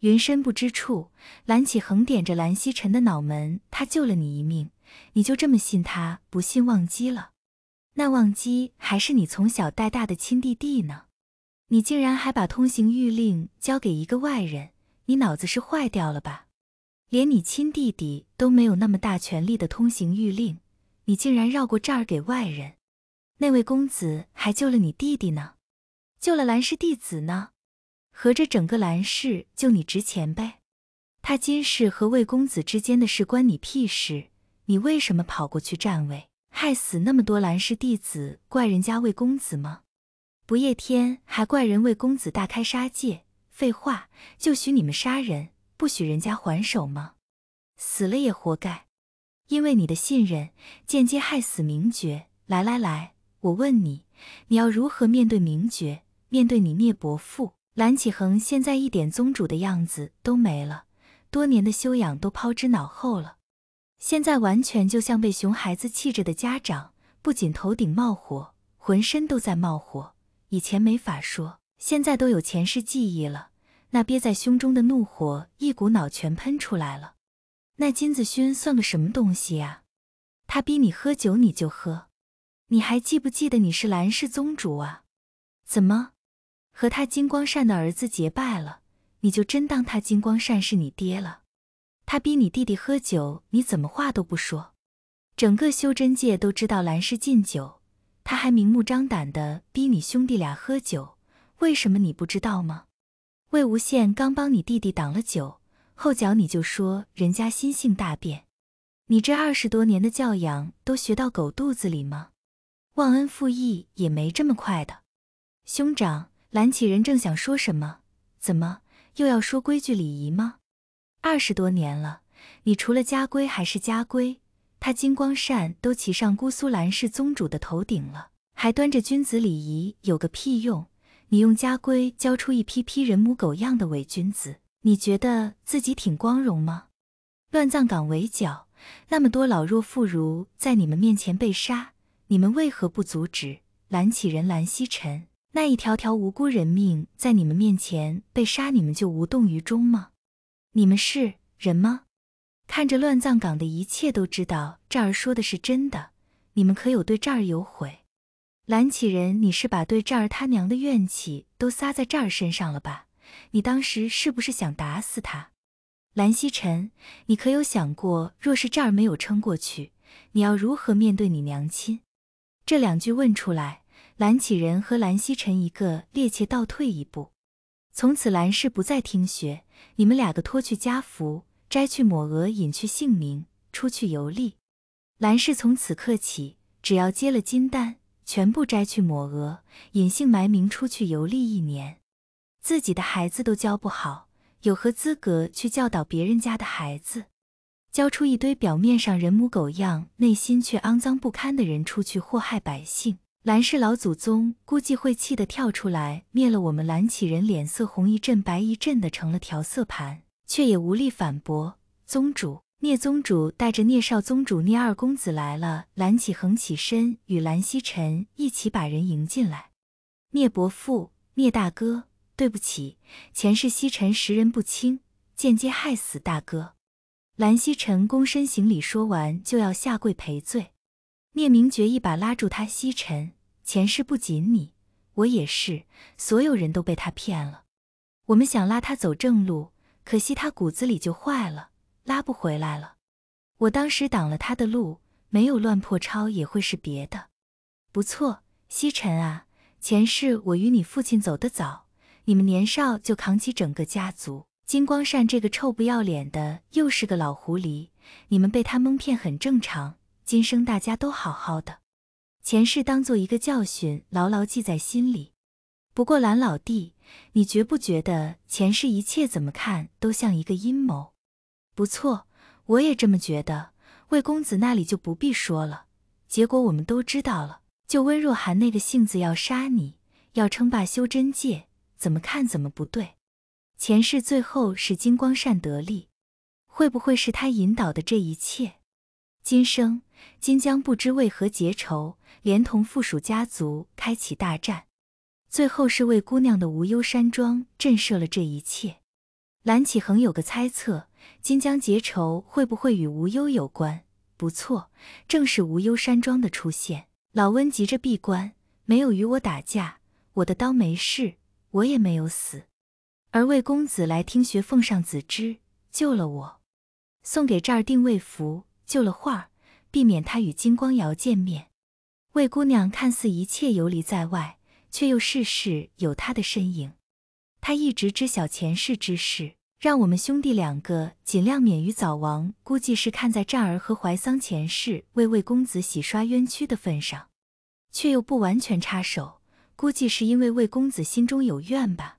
云深不知处，蓝启恒点着蓝曦臣的脑门，他救了你一命，你就这么信他？不信忘机了？那忘机还是你从小带大的亲弟弟呢，你竟然还把通行玉令交给一个外人，你脑子是坏掉了吧？连你亲弟弟都没有那么大权力的通行玉令，你竟然绕过这儿给外人？那位公子还救了你弟弟呢，救了蓝氏弟子呢？合着整个兰氏就你值钱呗？他金氏和魏公子之间的事关你屁事？你为什么跑过去占位，害死那么多兰氏弟子，怪人家魏公子吗？不夜天还怪人魏公子大开杀戒？废话，就许你们杀人，不许人家还手吗？死了也活该，因为你的信任间接害死明觉。来来来，我问你，你要如何面对明觉？面对你聂伯父？蓝启恒现在一点宗主的样子都没了，多年的修养都抛之脑后了，现在完全就像被熊孩子气着的家长，不仅头顶冒火，浑身都在冒火。以前没法说，现在都有前世记忆了，那憋在胸中的怒火一股脑全喷出来了。那金子勋算个什么东西呀？他逼你喝酒你就喝，你还记不记得你是蓝氏宗主啊？怎么？和他金光善的儿子结拜了，你就真当他金光善是你爹了？他逼你弟弟喝酒，你怎么话都不说？整个修真界都知道蓝氏禁酒，他还明目张胆的逼你兄弟俩喝酒，为什么你不知道吗？魏无羡刚帮你弟弟挡了酒，后脚你就说人家心性大变，你这二十多年的教养都学到狗肚子里吗？忘恩负义也没这么快的，兄长。蓝启仁正想说什么，怎么又要说规矩礼仪吗？二十多年了，你除了家规还是家规，他金光善都骑上姑苏蓝氏宗主的头顶了，还端着君子礼仪，有个屁用？你用家规教出一批批人模狗样的伪君子，你觉得自己挺光荣吗？乱葬岗围剿，那么多老弱妇孺在你们面前被杀，你们为何不阻止？蓝启仁，蓝曦臣，那一条条无辜人命在你们面前被杀，你们就无动于衷吗？你们是人吗？看着乱葬岗的一切，都知道这儿说的是真的。你们可有对这儿有悔？蓝启仁，你是把对这儿他娘的怨气都撒在这儿身上了吧？你当时是不是想打死他？蓝曦臣，你可有想过，若是这儿没有撑过去，你要如何面对你娘亲？这两句问出来。蓝启仁和蓝曦臣一个趔趄倒退一步，从此蓝氏不再听学。你们两个脱去家服，摘去抹额，隐去姓名，出去游历。蓝氏从此刻起，只要接了金丹，全部摘去抹额，隐姓埋名出去游历一年。自己的孩子都教不好，有何资格去教导别人家的孩子？教出一堆表面上人模狗样，内心却肮脏不堪的人出去祸害百姓。兰氏老祖宗估计会气得跳出来灭了我们蓝启人，脸色红一阵白一阵的，成了调色盘，却也无力反驳。宗主，聂宗主带着聂少宗主、聂二公子来了。蓝启恒起身与兰希臣一起把人迎进来。聂伯父，聂大哥，对不起，前世希尘识人不清，间接害死大哥。兰希臣躬身行礼，说完就要下跪赔罪。聂明觉一把拉住他，希尘。前世不仅你，我也是，所有人都被他骗了。我们想拉他走正路，可惜他骨子里就坏了，拉不回来了。我当时挡了他的路，没有乱破抄也会是别的。不错，西沉啊，前世我与你父亲走得早，你们年少就扛起整个家族。金光善这个臭不要脸的，又是个老狐狸，你们被他蒙骗很正常。今生大家都好好的。前世当做一个教训，牢牢记在心里。不过蓝老弟，你觉不觉得前世一切怎么看都像一个阴谋？不错，我也这么觉得。魏公子那里就不必说了，结果我们都知道了。就温若寒那个性子，要杀你，要称霸修真界，怎么看怎么不对。前世最后是金光善得利，会不会是他引导的这一切？今生金江不知为何结仇，连同附属家族开启大战，最后是魏姑娘的无忧山庄震慑了这一切。蓝启恒有个猜测，金江结仇会不会与无忧有关？不错，正是无忧山庄的出现。老温急着闭关，没有与我打架，我的刀没事，我也没有死。而魏公子来听学奉上子之，救了我，送给这儿定位符。救了画儿，避免他与金光瑶见面。魏姑娘看似一切游离在外，却又事事有她的身影。她一直知晓前世之事，让我们兄弟两个尽量免于早亡。估计是看在湛儿和怀桑前世为魏公子洗刷冤屈的份上，却又不完全插手。估计是因为魏公子心中有怨吧。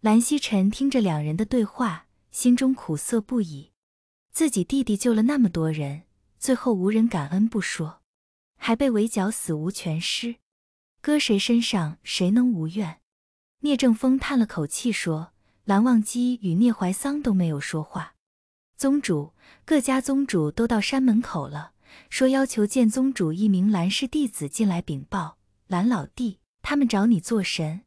蓝曦臣听着两人的对话，心中苦涩不已。自己弟弟救了那么多人，最后无人感恩不说，还被围剿死无全尸，搁谁身上谁能无怨？聂正风叹了口气说：“蓝忘机与聂怀桑都没有说话。”宗主，各家宗主都到山门口了，说要求见宗主。一名蓝氏弟子进来禀报：“蓝老弟，他们找你做神。”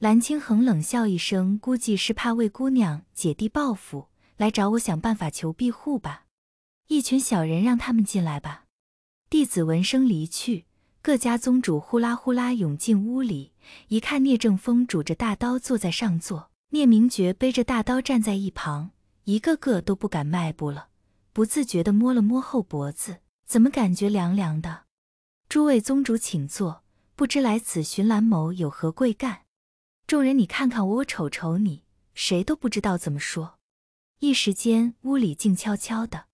蓝青衡冷笑一声，估计是怕魏姑娘姐弟报复。来找我，想办法求庇护吧。一群小人，让他们进来吧。弟子闻声离去。各家宗主呼啦呼啦涌进屋里，一看聂正风拄着大刀坐在上座，聂明觉背着大刀站在一旁，一个个都不敢迈步了，不自觉的摸了摸后脖子，怎么感觉凉凉的？诸位宗主，请坐。不知来此寻蓝某有何贵干？众人，你看看我，我瞅瞅你，谁都不知道怎么说。一时间，屋里静悄悄的。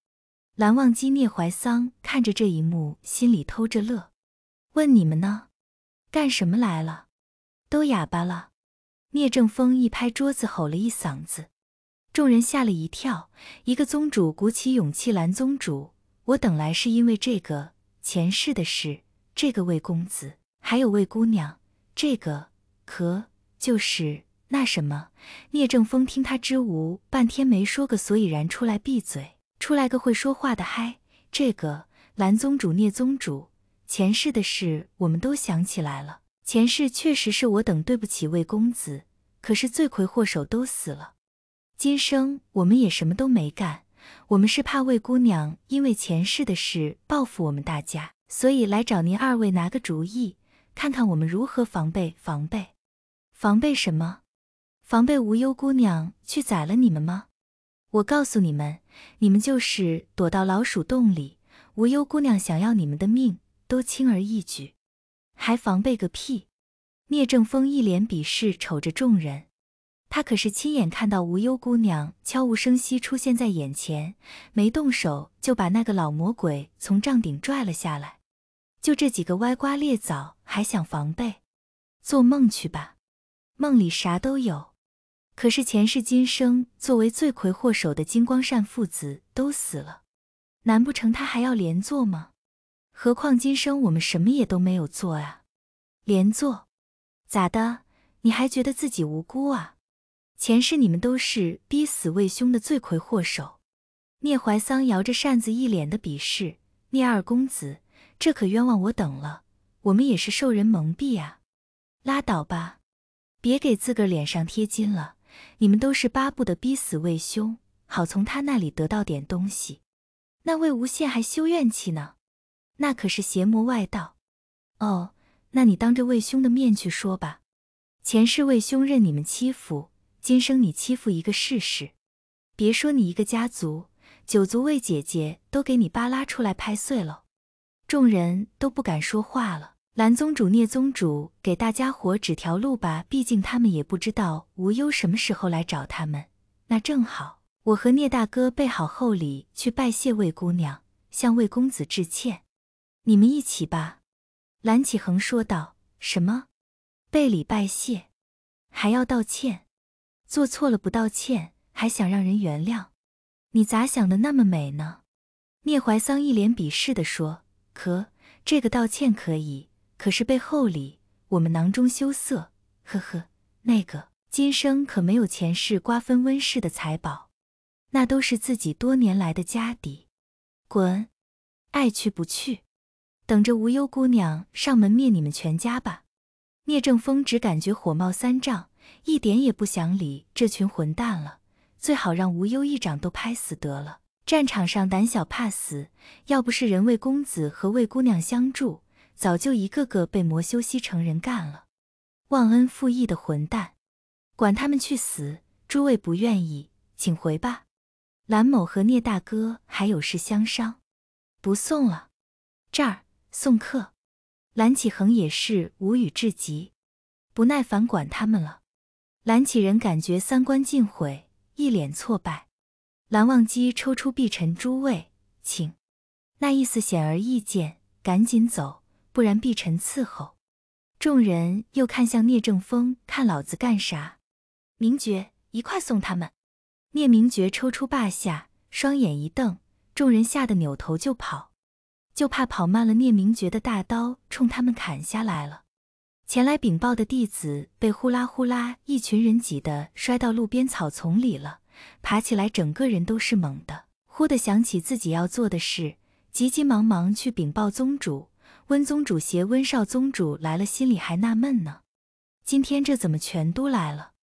蓝忘机、聂怀桑看着这一幕，心里偷着乐，问你们呢？干什么来了？都哑巴了？聂正风一拍桌子，吼了一嗓子，众人吓了一跳。一个宗主鼓起勇气：“蓝宗主，我等来是因为这个前世的事，这个魏公子，还有魏姑娘，这个可就是……”那什么，聂正风听他支吾半天，没说个所以然，出来闭嘴，出来个会说话的嗨。这个蓝宗主、聂宗主，前世的事我们都想起来了。前世确实是我等对不起魏公子，可是罪魁祸首都死了，今生我们也什么都没干。我们是怕魏姑娘因为前世的事报复我们大家，所以来找您二位拿个主意，看看我们如何防备，防备，防备什么？防备无忧姑娘去宰了你们吗？我告诉你们，你们就是躲到老鼠洞里，无忧姑娘想要你们的命都轻而易举，还防备个屁！聂正风一脸鄙视瞅着众人，他可是亲眼看到无忧姑娘悄无声息出现在眼前，没动手就把那个老魔鬼从帐顶拽了下来。就这几个歪瓜裂枣还想防备？做梦去吧，梦里啥都有。可是前世今生，作为罪魁祸首的金光善父子都死了，难不成他还要连坐吗？何况今生我们什么也都没有做啊！连坐？咋的？你还觉得自己无辜啊？前世你们都是逼死魏兄的罪魁祸首。聂怀桑摇着扇子，一脸的鄙视。聂二公子，这可冤枉我等了，我们也是受人蒙蔽啊！拉倒吧，别给自个儿脸上贴金了。你们都是巴不得逼死魏兄，好从他那里得到点东西。那魏无羡还修怨气呢？那可是邪魔外道。哦，那你当着魏兄的面去说吧。前世魏兄任你们欺负，今生你欺负一个试试。别说你一个家族，九族魏姐姐都给你扒拉出来拍碎了。众人都不敢说话了。蓝宗主、聂宗主，给大家伙指条路吧。毕竟他们也不知道无忧什么时候来找他们。那正好，我和聂大哥备好厚礼去拜谢魏姑娘，向魏公子致歉。你们一起吧。”蓝启恒说道。“什么？备礼拜谢，还要道歉？做错了不道歉，还想让人原谅？你咋想的那么美呢？”聂怀桑一脸鄙视地说。“可这个道歉可以。”可是背后里，我们囊中羞涩，呵呵，那个今生可没有前世瓜分温氏的财宝，那都是自己多年来的家底。滚，爱去不去，等着无忧姑娘上门灭你们全家吧！聂正风只感觉火冒三丈，一点也不想理这群混蛋了，最好让无忧一掌都拍死得了。战场上胆小怕死，要不是人为公子和魏姑娘相助。早就一个个被魔修西城人干了，忘恩负义的混蛋，管他们去死！诸位不愿意，请回吧。蓝某和聂大哥还有事相商，不送了。这儿送客。蓝启恒也是无语至极，不耐烦管他们了。蓝启仁感觉三观尽毁，一脸挫败。蓝忘机抽出碧晨，诸位请。那意思显而易见，赶紧走。不然，必臣伺候。众人又看向聂正风，看老子干啥？明觉，一块送他们。聂明觉抽出霸下，双眼一瞪，众人吓得扭头就跑，就怕跑慢了，聂明觉的大刀冲他们砍下来了。前来禀报的弟子被呼啦呼啦一群人挤得摔到路边草丛里了，爬起来，整个人都是懵的。忽的想起自己要做的事，急急忙忙去禀报宗主。温宗主携温少宗主来了，心里还纳闷呢。今天这怎么全都来了？